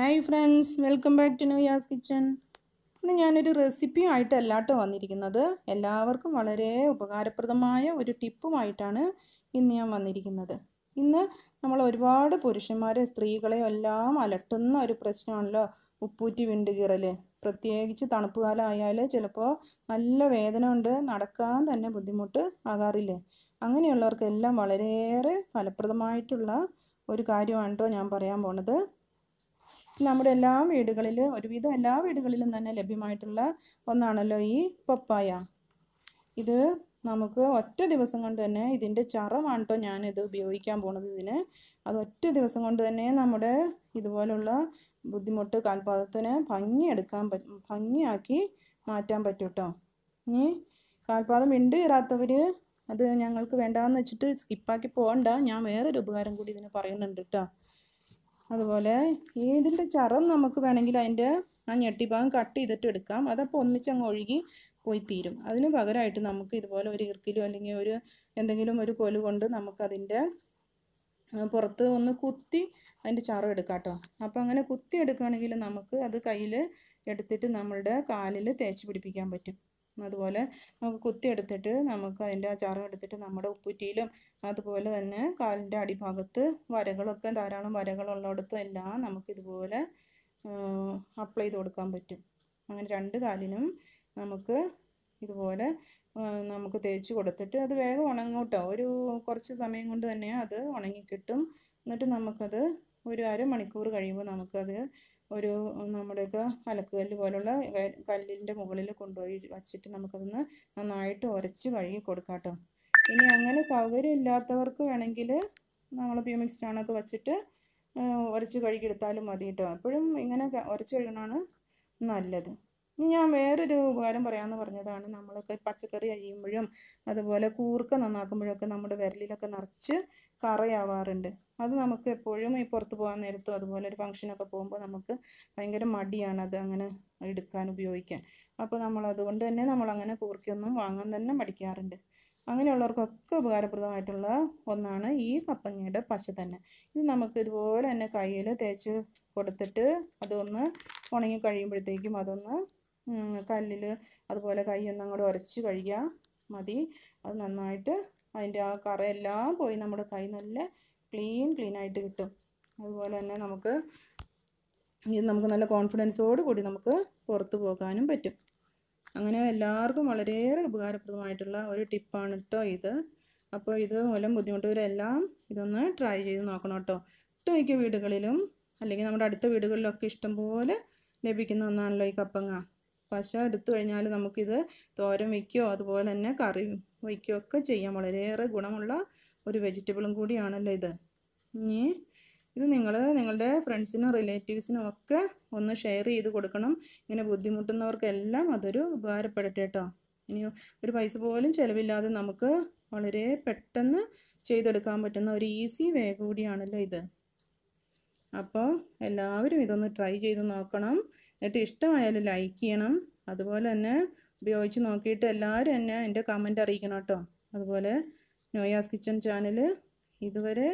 Hi friends welcome back to Noya's kitchen ഇന്ന് ഞാനൊരു റെസിപ്പിയുമായിട്ടല്ല കേട്ടോ വന്നിരിക്കുന്നത് എല്ലാവർക്കും വളരെ ഉപകാരപ്രദമായ ഒരു ടിപ്പുമായിട്ടാണ് ഇന്ന് ഞാൻ വന്നിരിക്കുന്നത് ഇന്ന് നമ്മൾ ഒരുപാട് പുരുഷന്മാരെ സ്ത്രീകളെയും എല്ലാം അലട്ടുന്ന ഒരു പ്രശ്നമാണല്ലോ ഉപ്പൂറ്റി വിണ്ടുകീറൽ പ്രത്യേകിച്ച് തണുപ്പ് കാലമായാൽ ചിലപ്പോൾ നല്ല വേദന കൊണ്ട് നടക്കാൻ തന്നെ ബുദ്ധിമുട്ട് ആകാറില്ലേ അങ്ങനെയുള്ളവർക്കെല്ലാം വളരെയേറെ ഫലപ്രദമായിട്ടുള്ള ഒരു കാര്യമാണ് കേട്ടോ ഞാൻ പറയാൻ പോണത് നമ്മുടെ എല്ലാ വീടുകളിൽ ഒരുവിധം എല്ലാ വീടുകളിലും തന്നെ ലഭ്യമായിട്ടുള്ള ഒന്നാണല്ലോ ഈ പപ്പായ ഇത് നമുക്ക് ഒറ്റ ദിവസം കൊണ്ട് തന്നെ ഇതിൻ്റെ ചറവാണ് കേട്ടോ ഞാനിത് ഉപയോഗിക്കാൻ പോണത് ഇതിന് അത് ഒറ്റ ദിവസം കൊണ്ട് തന്നെ നമ്മുടെ ഇതുപോലുള്ള ബുദ്ധിമുട്ട് കാൽപാദത്തിന് ഭംഗിയെടുക്കാൻ പറ്റും ഭംഗിയാക്കി മാറ്റാൻ പറ്റും കേട്ടോ ഇനി കാൽപാദം ഇണ്ട് കയറാത്തവർ അത് ഞങ്ങൾക്ക് വേണ്ടാന്ന് വെച്ചിട്ട് സ്കിപ്പാക്കി പോകണ്ട ഞാൻ വേറൊരു ഉപകാരം കൂടി ഇതിന് പറയുന്നുണ്ട് കേട്ടോ അതുപോലെ ഏതിൻ്റെ ചറം നമുക്ക് വേണമെങ്കിൽ അതിൻ്റെ ആ ഞെട്ടിഭാഗം കട്ട് ചെയ്തിട്ട് എടുക്കാം അതപ്പോൾ ഒന്നിച്ചങ്ങ് ഒഴുകി പോയി തീരും അതിന് പകരമായിട്ട് നമുക്ക് ഇതുപോലെ ഒരു ഇർക്കിലോ അല്ലെങ്കിൽ ഒരു എന്തെങ്കിലും ഒരു കൊലു കൊണ്ട് നമുക്കതിൻ്റെ പുറത്ത് ഒന്ന് കുത്തി അതിൻ്റെ ചറം എടുക്കാം കേട്ടോ അപ്പോൾ അങ്ങനെ കുത്തി എടുക്കുകയാണെങ്കിൽ നമുക്ക് അത് കയ്യിൽ എടുത്തിട്ട് നമ്മളുടെ കാലിൽ തേച്ച് പിടിപ്പിക്കാൻ പറ്റും അതുപോലെ നമുക്ക് കുത്തിയെടുത്തിട്ട് നമുക്ക് അതിൻ്റെ ആ ചാറ് എടുത്തിട്ട് നമ്മുടെ ഉപ്പുറ്റിയിലും അതുപോലെ തന്നെ കാലിൻ്റെ അടിഭാഗത്ത് വരകളൊക്കെ ധാരാളം വരകളുള്ളിടത്തും എല്ലാം നമുക്ക് ഇതുപോലെ അപ്ലൈ ചെയ്ത് കൊടുക്കാൻ പറ്റും അങ്ങനെ രണ്ട് കാലിനും നമുക്ക് ഇതുപോലെ നമുക്ക് തേച്ച് കൊടുത്തിട്ട് അത് വേഗം ഉണങ്ങൂട്ടോ ഒരു കുറച്ച് സമയം കൊണ്ട് തന്നെ അത് ഉണങ്ങിക്കിട്ടും എന്നിട്ട് നമുക്കത് ഒരു അരമണിക്കൂർ കഴിയുമ്പോൾ നമുക്കത് ഒരു നമ്മുടെയൊക്കെ അലക്കുകല്ല് പോലുള്ള കല്ലിൻ്റെ മുകളിൽ കൊണ്ടുപോയി വച്ചിട്ട് നമുക്കതൊന്ന് നന്നായിട്ട് ഉരച്ച് കഴുകി കൊടുക്കാം കേട്ടോ ഇനി അങ്ങനെ സൗകര്യം ഇല്ലാത്തവർക്ക് വേണമെങ്കിൽ നമ്മൾ പ്യൂമിക്സ് ചാണൊക്കെ വച്ചിട്ട് ഉരച്ച് കഴുകിയെടുത്താലും മതി കേട്ടോ എപ്പോഴും ഇങ്ങനെ ഉരച്ച് കഴുകണമാണ് നല്ലത് ഇനി ഞാൻ വേറൊരു ഉപകാരം പറയാമെന്ന് പറഞ്ഞതാണ് നമ്മളൊക്കെ പച്ചക്കറി അഴിയുമ്പോഴും അതുപോലെ കൂർക്ക നന്നാക്കുമ്പോഴൊക്കെ നമ്മുടെ വിരലിലൊക്കെ നിറച്ച് കറയാവാറുണ്ട് അത് നമുക്ക് എപ്പോഴും ഈ പുറത്ത് പോകാൻ നേരത്തും അതുപോലെ ഒരു ഫംഗ്ഷനൊക്കെ പോകുമ്പോൾ നമുക്ക് ഭയങ്കര മടിയാണ് അത് അങ്ങനെ എടുക്കാൻ ഉപയോഗിക്കാൻ അപ്പോൾ നമ്മൾ അതുകൊണ്ട് തന്നെ നമ്മൾ അങ്ങനെ കൂർക്കയൊന്നും വാങ്ങാൻ തന്നെ മടിക്കാറുണ്ട് അങ്ങനെയുള്ളവർക്കൊക്കെ ഉപകാരപ്രദമായിട്ടുള്ള ഒന്നാണ് ഈ കപ്പങ്ങയുടെ പശ തന്നെ ഇത് നമുക്ക് ഇതുപോലെ തന്നെ കയ്യിൽ തേച്ച് കൊടുത്തിട്ട് അതൊന്ന് ഉണങ്ങി കഴിയുമ്പോഴത്തേക്കും അതൊന്ന് കല്ലിൽ അതുപോലെ കൈയൊന്നും അങ്ങോട്ട് ഉരച്ച് കഴുകിയാൽ മതി അത് നന്നായിട്ട് അതിൻ്റെ ആ കറയെല്ലാം പോയി നമ്മുടെ കൈ നല്ല ക്ലീൻ ക്ലീൻ ആയിട്ട് കിട്ടും അതുപോലെ തന്നെ നമുക്ക് ഇത് നമുക്ക് നല്ല കോൺഫിഡൻസോട് കൂടി നമുക്ക് പുറത്തു പോകാനും പറ്റും അങ്ങനെ എല്ലാവർക്കും വളരെയേറെ ഉപകാരപ്രദമായിട്ടുള്ള ഒരു ടിപ്പാണ് കേട്ടോ ഇത് അപ്പോൾ ഇത് മൂലം ബുദ്ധിമുട്ടവരെല്ലാം ഇതൊന്ന് ട്രൈ ചെയ്ത് നോക്കണം കേട്ടോ ഒട്ടുമിക്ക വീടുകളിലും അല്ലെങ്കിൽ നമ്മുടെ അടുത്ത വീടുകളിലൊക്കെ ഇഷ്ടംപോലെ ലഭിക്കുന്ന ഒന്നാണല്ലോ ഈ കപ്പങ്ങ പശ എടുത്തു കഴിഞ്ഞാൽ നമുക്കിത് തോരൻ വയ്ക്കുകയോ അതുപോലെ തന്നെ കറി വയ്ക്കുകയോ ഒക്കെ ചെയ്യാം വളരെയേറെ ഗുണമുള്ള ഒരു വെജിറ്റബിളും കൂടിയാണല്ലോ ഇത് ഇനി ഇത് നിങ്ങൾ നിങ്ങളുടെ ഫ്രണ്ട്സിനും റിലേറ്റീവ്സിനും ഒക്കെ ഒന്ന് ഷെയർ ചെയ്ത് കൊടുക്കണം ഇങ്ങനെ ബുദ്ധിമുട്ടുന്നവർക്കെല്ലാം അതൊരു ഉപകാരപ്പെടട്ടെ കേട്ടോ ഇനി ഒരു പൈസ പോലും ചിലവില്ലാതെ നമുക്ക് വളരെ പെട്ടെന്ന് ചെയ്തെടുക്കാൻ പറ്റുന്ന ഒരു ഈസി വേ കൂടിയാണല്ലോ ഇത് അപ്പോൾ എല്ലാവരും ഇതൊന്ന് ട്രൈ ചെയ്ത് നോക്കണം എന്നിട്ട് ഇഷ്ടമായാലും ലൈക്ക് ചെയ്യണം അതുപോലെ തന്നെ ഉപയോഗിച്ച് നോക്കിയിട്ട് എല്ലാവരും എന്നെ എൻ്റെ കമൻറ്റ് അറിയിക്കണം കേട്ടോ അതുപോലെ നോയാസ് കിച്ചൺ ചാനൽ ഇതുവരെ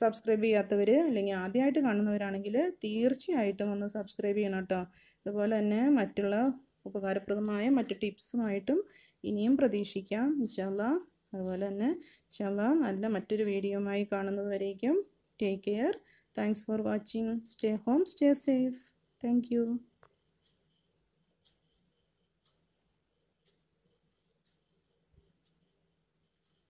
സബ്സ്ക്രൈബ് ചെയ്യാത്തവർ അല്ലെങ്കിൽ ആദ്യമായിട്ട് കാണുന്നവരാണെങ്കിൽ തീർച്ചയായിട്ടും ഒന്ന് സബ്സ്ക്രൈബ് ചെയ്യണം കേട്ടോ അതുപോലെ തന്നെ മറ്റുള്ള ഉപകാരപ്രദമായ മറ്റു ടിപ്സുമായിട്ടും ഇനിയും പ്രതീക്ഷിക്കാം ഇൻഷല്ല അതുപോലെ തന്നെ ഇൻഷല്ല നല്ല മറ്റൊരു വീഡിയോ ആയി കാണുന്നതുവരേക്കും Take care. Thanks for watching. Stay home, stay safe. Thank you.